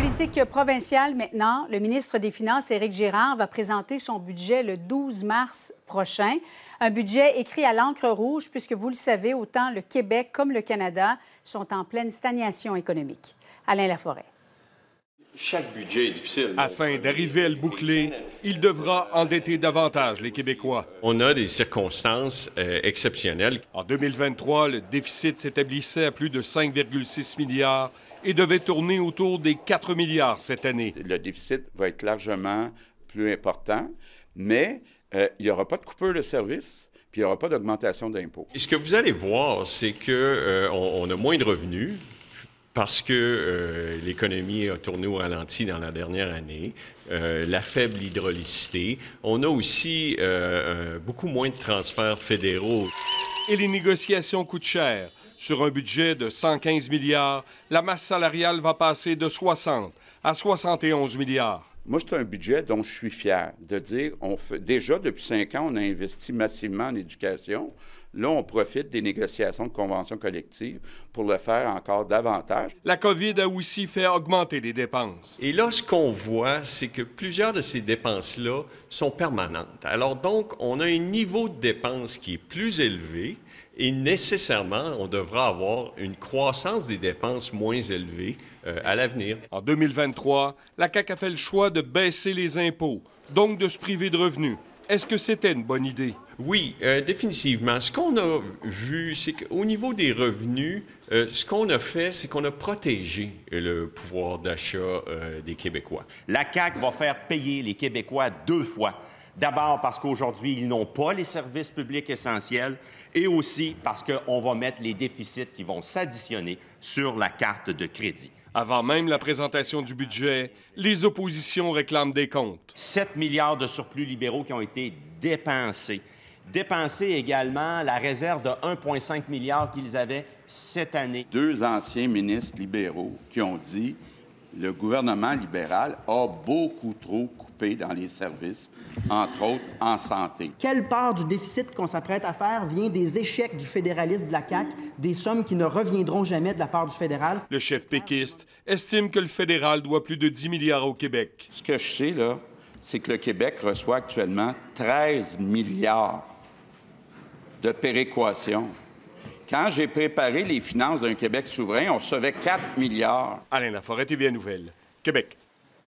Politique provinciale maintenant. Le ministre des Finances, Éric Girard, va présenter son budget le 12 mars prochain. Un budget écrit à l'encre rouge, puisque vous le savez, autant le Québec comme le Canada sont en pleine stagnation économique. Alain Laforêt. Chaque budget est difficile. Afin d'arriver à le boucler, il devra endetter davantage les Québécois. On a des circonstances euh, exceptionnelles. En 2023, le déficit s'établissait à plus de 5,6 milliards et devait tourner autour des 4 milliards cette année. Le déficit va être largement plus important, mais euh, il n'y aura pas de coupure de service puis il n'y aura pas d'augmentation d'impôts. Ce que vous allez voir, c'est qu'on euh, on a moins de revenus, parce que euh, l'économie a tourné au ralenti dans la dernière année, la faible hydraulicité on a aussi beaucoup moins de transferts fédéraux. Et les négociations coûtent cher. Sur un budget de 115 milliards, la masse salariale va passer de 60 à 71 milliards. Moi, c'est un budget dont je suis fier de dire, on fait, déjà depuis cinq ans, on a investi massivement en éducation. Là, on profite des négociations de conventions collectives pour le faire encore davantage. La COVID a aussi fait augmenter les dépenses. Et là, ce qu'on voit, c'est que plusieurs de ces dépenses-là sont permanentes. Alors donc, on a un niveau de dépenses qui est plus élevé et nécessairement, on devra avoir une croissance des dépenses moins élevée euh, à l'avenir. En 2023, la CAC a fait le choix de baisser les impôts, donc de se priver de revenus. Est-ce que c'était une bonne idée? Oui, euh, définitivement. Ce qu'on a vu, c'est qu'au niveau des revenus, euh, ce qu'on a fait, c'est qu'on a protégé euh, le pouvoir d'achat des Québécois. La CAQ va faire payer les Québécois deux fois. D'abord parce qu'aujourd'hui, ils n'ont pas les services publics essentiels et aussi parce qu'on va mettre les déficits qui vont s'additionner sur la carte de crédit. Avant même la présentation du budget, les oppositions réclament des comptes. 7 milliards de surplus libéraux qui ont été dépensés. Dépensés également la réserve de 1,5 milliard qu'ils avaient cette année. Deux anciens ministres libéraux qui ont dit le gouvernement libéral a beaucoup trop coupé dans les services, entre autres en santé. Quelle part du déficit qu'on s'apprête à faire vient des échecs du fédéralisme de la CAQ, des sommes qui ne reviendront jamais de la part du fédéral? Le chef péquiste estime que le fédéral doit plus de 10 milliards au Québec. Ce que je sais, là, c'est que le Québec reçoit actuellement 13 milliards de péréquation quand j'ai préparé les finances d'un Québec souverain, on recevait 4 milliards. Alain Laforêt, Bien Nouvelle, Québec.